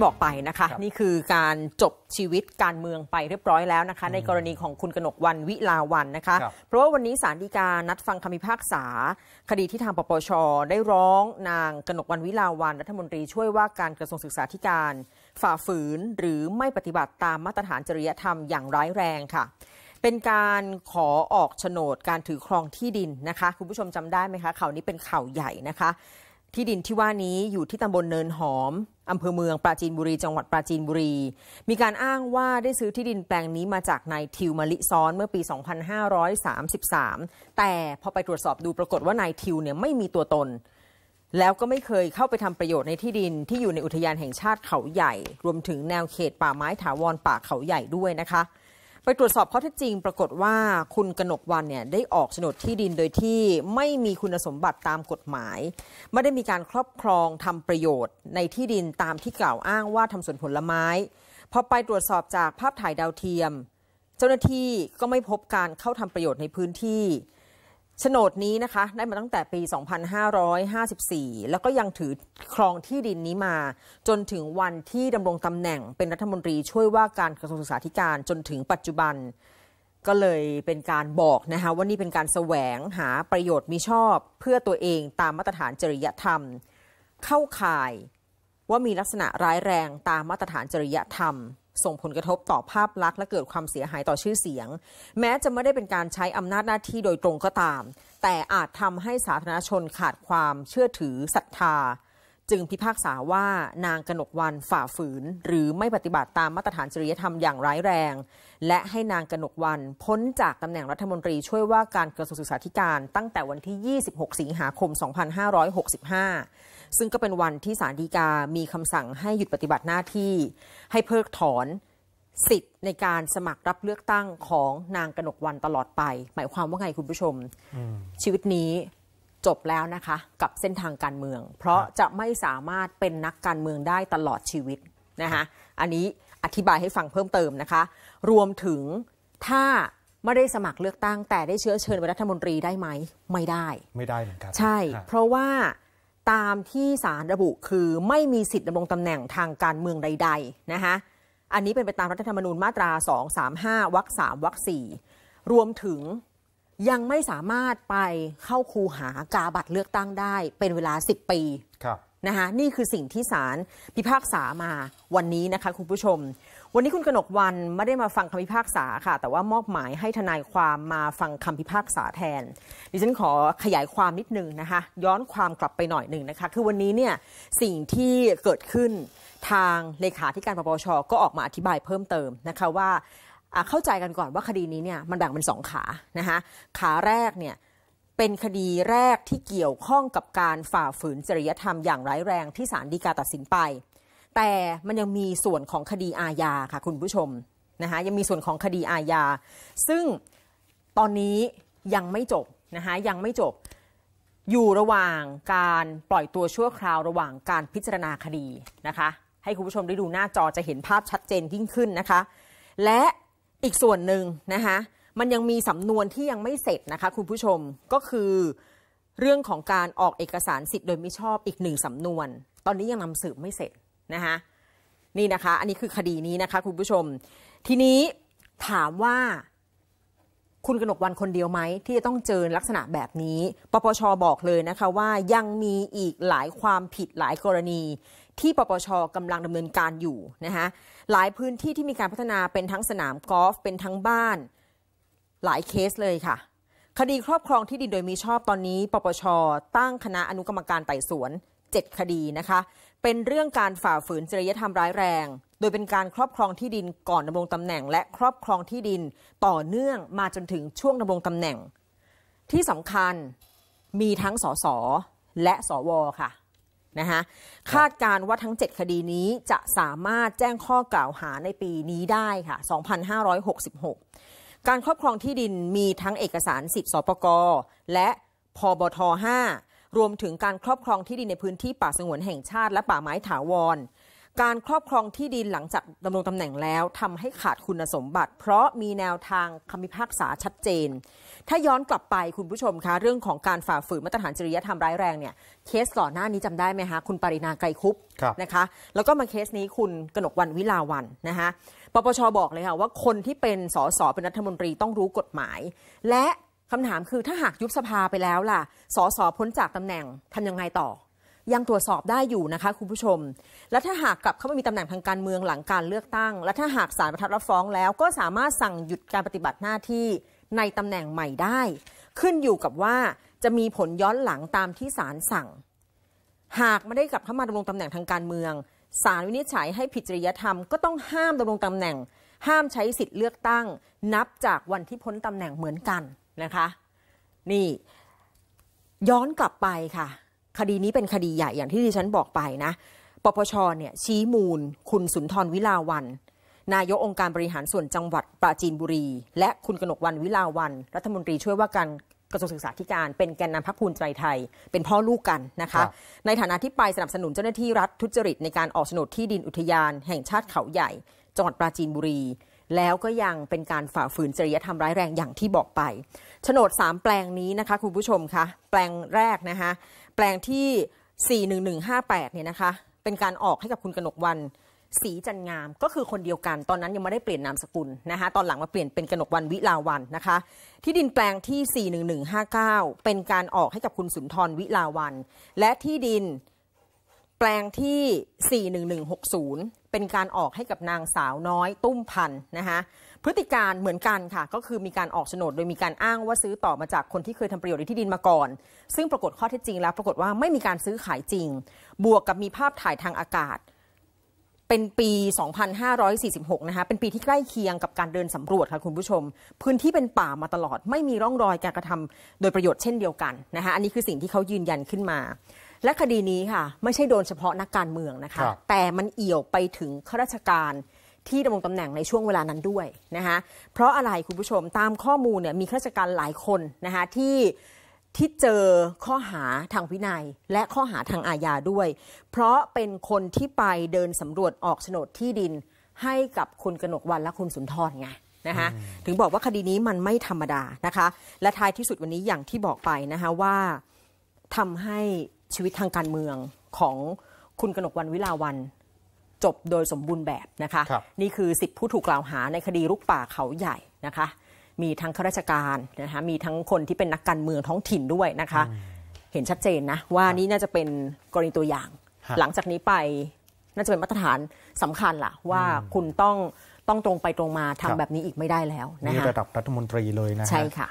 ที่บอกไปนะคะนี่คือการจบชีวิตการเมืองไปเรียบร้อยแล้วนะคะ ในกรณีของคุณกนกวันวิลาวันนะคะ เพราะว่าวันนี้สารดีการนัดฟังคำพิพากษา คดีที่ทางปปชได้ร้องนางกนกวันวิลาวันรัฐมนตรีช่วยว่าการกระทรวงศึกษาธิการฝ่าฝืนหรือไม่ปฏิบัติตามมาตรฐานจริยธรรมอย่างร้ายแรงค่ะ เป็นการขอออกโฉนดการถือครองที่ดินนะคะคุณผู้ชมจำได้ไหมคะข่าวนี้เป็นข่าวใหญ่นะคะที่ดินที่ว่านี้อยู่ที่ตำบลเนินหอมอำเภอเมืองปราจีนบุรี จังหวัดปราจีนบุรี มีการอ้างว่าได้ซื้อที่ดินแปลงนี้มาจากนายทิวมะลิซ้อนเมื่อปี 2533 แต่พอไปตรวจสอบดูปรากฏว่านายทิวเนี่ยไม่มีตัวตน แล้วก็ไม่เคยเข้าไปทำประโยชน์ในที่ดิน ที่อยู่ในอุทยานแห่งชาติเขาใหญ่ รวมถึงแนวเขตป่าไม้ถาวรป่าเขาใหญ่ด้วยนะคะไปตรวจสอบข้อเท็จจริงปรากฏว่าคุณกนกวันเนี่ยได้ออกโฉนดที่ดินโดยที่ไม่มีคุณสมบัติตามกฎหมาย ไม่ได้มีการครอบครองทำประโยชน์ในที่ดินตามที่กล่าวอ้างว่าทำสวนผลไม้พอไปตรวจสอบจากภาพถ่ายดาวเทียม เจ้าหน้าที่ก็ไม่พบการเข้าทำประโยชน์ในพื้นที่โฉนดนี้นะคะได้มาตั้งแต่ปี 2554 แล้วก็ยังถือครองที่ดินนี้มาจนถึงวันที่ดำรงตำแหน่งเป็นรัฐมนตรี ช่วยว่าการกระทรวงศึกษาธิการจนถึงปัจจุบัน ก็เลยเป็นการบอกนะคะว่านี่เป็นการแสวงหาประโยชน์มีชอบ เพื่อตัวเองตามมาตรฐานจริยธรรม เข้าข่ายว่ามีลักษณะร้ายแรงตามมาตรฐานจริยธรรมส่งผลกระทบต่อภาพลักษณ์และเกิดความเสียหายต่อชื่อเสียง แม้จะไม่ได้เป็นการใช้อำนาจหน้าที่โดยตรงก็ตาม แต่อาจทำให้สาธารณชนขาดความเชื่อถือศรัทธา จึงพิพากษาว่านางกนกวันฝ่าฝืน หรือไม่ปฏิบัติตามมาตรฐานจริยธรรมอย่างร้ายแรง และให้นางกนกวันพ้นจากตำแหน่งรัฐมนตรีช่วยว่าการกระทรวงศึกษาธิการตั้งแต่วันที่ 26 สิงหาคม 2565ซึ่งก็เป็นวันที่สารดีกา มีคำสั่งให้หยุดปฏิบัติหน้าที่ ให้เพิกถอนสิทธิ์ในการสมัครรับเลือกตั้งของนางกนกวันตลอดไป หมายความว่าไงคุณผู้ชมมชีวิตนี้จบแล้วนะคะกับเส้นทางการเมือง เพราะจะไม่สามารถเป็นนักการเมืองได้ตลอดชีวิตนะคะ อันนี้อธิบายให้ฟังเพิ่มเติมนะคะ รวมถึงถ้าไม่ได้สมัครเลือกตั้งแต่ได้เชื้อเชิญเป็นรัฐมนตรีได้ไหม ไม่ได้ ไม่ได้เหมือนกันใช่ เพราะว่าตามที่สารระบุคือไม่มีสิทธิ์ดำรงตำแหน่งทางการเมืองใด ๆนะคะ อันนี้เป็นไปตามรัฐธรรมนูญมาตรา 235 วรรค 3 วรรค 4 รวมถึงยังไม่สามารถไปเข้าคูหากาบัตรเลือกตั้งได้ เป็นเวลา 10 ปี ครับนะคะนี่คือสิ่งที่ศาลพิพากษามาวันนี้นะคะคุณผู้ชม วันนี้คุณกนกวันไม่ได้มาฟังคำพิพากษาค่ะแต่ว่ามอบหมายให้ทนายความมาฟังคำพิพากษาแทน ดิฉันขอขยายความนิดนึงนะคะ ย้อนความกลับไปหน่อยหนึ่งนะคะ คือวันนี้เนี่ยสิ่งที่เกิดขึ้นทางเลขาธิการปปชก็ออกมาอธิบายเพิ่มเติมนะคะว่าเข้าใจกันก่อนว่าคดีนี้เนี่ยมันแบ่งเป็นสองขานะคะ ขาแรกเนี่ยเป็นคดีแรกที่เกี่ยวข้องกับการฝ่าฝืนจริยธรรมอย่างร้ายแรงที่ศาลฎีกาตัดสินไป แต่มันยังมีส่วนของคดีอาญาค่ะ คุณผู้ชมนะคะยังมีส่วนของคดีอาญาซึ่งตอนนี้ยังไม่จบนะคะยังไม่จบ อยู่ระหว่างการปล่อยตัวชั่วคราวระหว่างการพิจารณาคดีนะคะ ให้คุณผู้ชมได้ดูหน้าจอจะเห็นภาพชัดเจนยิ่งขึ้นนะคะ และอีกส่วนหนึ่งนะคะมันยังมีสำนวนที่ยังไม่เสร็จนะคะคุณผู้ชมก็คือเรื่องของการออกเอกสารสิทธิ์โดยมิชอบอีกหนึ่งสำนวน ตอนนี้ยังนำสืบไม่เสร็จนะคะนี่นะคะอันนี้คือคดีนี้นะคะคุณผู้ชม ทีนี้ถามว่าคุณกนกวันคนเดียวไหมที่จะต้องเจอลักษณะแบบนี้ปปชบอกเลยนะคะว่ายังมีอีกหลายความผิดหลายกรณี ที่ปปชกำลังดำเนินการอยู่นะคะหลายพื้นที่ที่มีการพัฒนาเป็นทั้งสนามกอล์ฟเป็นทั้งบ้านหลายเคสเลยค่ะคดีครอบครองที่ดินโดยมีชอบตอนนี้ ปปชตั้งคณะอนุกรรมการไต่สวน 7 คดีนะคะเป็นเรื่องการฝ่าฝืนจริยธรรมร้ายแรง โดยเป็นการครอบครองที่ดินก่อนดำรงตำแหน่ง และครอบครองที่ดินต่อเนื่องมาจนถึงช่วงดำรงตำแหน่ง ที่สำคัญมีทั้งสสและสวค่ะนะคะคาดการว่าทั้ง 7 คดีนี้จะสามารถแจ้งข้อกล่าวหาในปีนี้ได้ค่ะ2566การครอบครองที่ดินมีทั้งเอกสารสิทธิสปก และพบท5รวมถึงการครอบครองที่ดินในพื้นที่ป่าสงวนแห่งชาติและป่าไม้ถาวร การครอบครองที่ดินหลังจากดำรงตำแหน่งแล้วทำให้ขาดคุณสมบัติ เพราะมีแนวทางคำพิพากษาชัดเจนถ้าย้อนกลับไปคุณผู้ชมคะเรื่องของการฝ่าฝืนมาตรฐานจริยธรรมร้ายแรงเนี่ยเคสก่อนหน้านี้จำได้ไหมคะ คุณปรินาไกรคุบนะคะแล้วก็มาเคสนี้คุณกนกวันวิลาวันนะคะปปชบอกเลยค่ะ ว่าคนที่เป็นสสเป็นรัฐมนตรีต้องรู้กฎหมาย และคำถามคือถ้าหากยุบสภาไปแล้วล่ะ สสพ้นจากตำแหน่งทำยังไงต่อ ยังตรวจสอบได้อยู่นะคะ คุณผู้ชม และถ้าหากกลับเข้ามามีตำแหน่งทางการเมืองหลังการเลือกตั้ง และถ้าหากศาลประทับรับฟ้อง แล้วก็สามารถสั่งหยุดการปฏิบัติหน้าที่ในตำแหน่งใหม่ได้ ขึ้นอยู่กับว่าจะมีผลย้อนหลังตามที่ศาลสั่ง หากไม่ได้กลับเข้ามาดำรงตำแหน่งทางการเมืองศาลวินิจฉัยให้ผิดจริยธรรม ก็ต้องห้ามดำรงตำแหน่ง ห้ามใช้สิทธิ์เลือกตั้ง นับจากวันที่พ้นตำแหน่งเหมือนกันนะคะ นี่ย้อนกลับไปค่ะ คดีนี้เป็นคดีใหญ่อย่างที่ดิฉันบอกไปนะปปชเนี่ยชี้มูล คุณสุนทรวิลาวันนายกองค์การบริหารส่วนจังหวัดปราจีนบุรี และคุณกนกวันวิลาวัน รัฐมนตรีช่วยว่าการกระทรวงศึกษาธิการ เป็นแกนนำพักภูมิใจไทย เป็นพ่อลูกกันนะคะ ในฐานะที่ไป สนับสนุนเจ้าหน้าที่รัฐทุจริตในการออกโฉนดที่ดินอุทยานแห่งชาติเขาใหญ่ จังหวัดปราจีนบุรี แล้วก็ยังเป็นการฝ่าฝืนจริยธรรมร้ายแรงอย่างที่บอกไปโฉนด 3 แปลงนี้นะคะคุณผู้ชมคะแปลงแรกนะคะ แปลงที่ 41158 เนี่ยนะคะ เป็นการออกให้กับคุณกนกวันสีจันงามก็คือคนเดียวกันตอนนั้นยังไม่ได้เปลี่ยนนามสกุลนะคะตอนหลังมาเปลี่ยนเป็นกนกวันวิลาวันนะคะที่ดินแปลงที่41159 เป็นการออกให้กับคุณสุนทรวิลาวัน และที่ดินแปลงที่41160เป็นการออกให้กับนางสาวน้อย ตุ้มพันนะคะพฤติการเหมือนกันค่ะก็คือมีการออกโฉนดโดยมีการอ้างว่าซื้อต่อมาจากคนที่เคยทำประโยชน์ในที่ดินมาก่อน ซึ่งปรากฏข้อเท็จจริงแล้วปรากฏว่าไม่มีการซื้อขายจริง บวกกับมีภาพถ่ายทางอากาศเป็นปี 2546นะคะ เป็นปีที่ใกล้เคียงกับการเดินสำรวจค่ะคุณผู้ชม พื้นที่เป็นป่ามาตลอด ไม่มีร่องรอยการกระทำโดยประโยชน์เช่นเดียวกันนะคะอันนี้คือสิ่งที่เขายืนยันขึ้นมา และคดีนี้ค่ะไม่ใช่โดนเฉพาะนักการเมืองนะคะ แต่มันเอี่ยวไปถึงข้าราชการที่ดำรงตำแหน่งในช่วงเวลานั้นด้วยนะคะเพราะอะไรคุณผู้ชม ตามข้อมูลเนี่ยมีข้าราชการหลายคนนะคะที่ที่เจอข้อหาทางวินัยและข้อหาทางอาญาด้วย เพราะเป็นคนที่ไปเดินสำรวจออกโฉนดที่ดินให้กับคุณกนกวันและคุณสุนทรไงนะคะถึงบอกว่าคดีนี้มันไม่ธรรมดานะคะ และท้ายที่สุดวันนี้อย่างที่บอกไปนะคะว่าทำให้ชีวิตทางการเมืองของคุณกนกวันวิลาวัน จบโดยสมบูรณ์แบบนะคะคนี่คือสิบผู้ถูกกล่าวหาในคดีลุกป่าเขาใหญ่นะคะมีทั้งข้าราชการนะคะมีทั้งคนที่เป็นนักการเมืองท้องถิ่นด้วยนะคะ เห็นชัดเจนนะ ว่านี่น่าจะเป็นกรณีตัวอย่าง หลังจากนี้ไปน่าจะเป็นมาตรฐานสำคัญล่ะ ว่าคุณต้องต้องตรงไปตรงมาทำแบบนี้อีกไม่ได้แล้วนะคะระดับรัฐมนตรีเลยนะใช่ค่ะ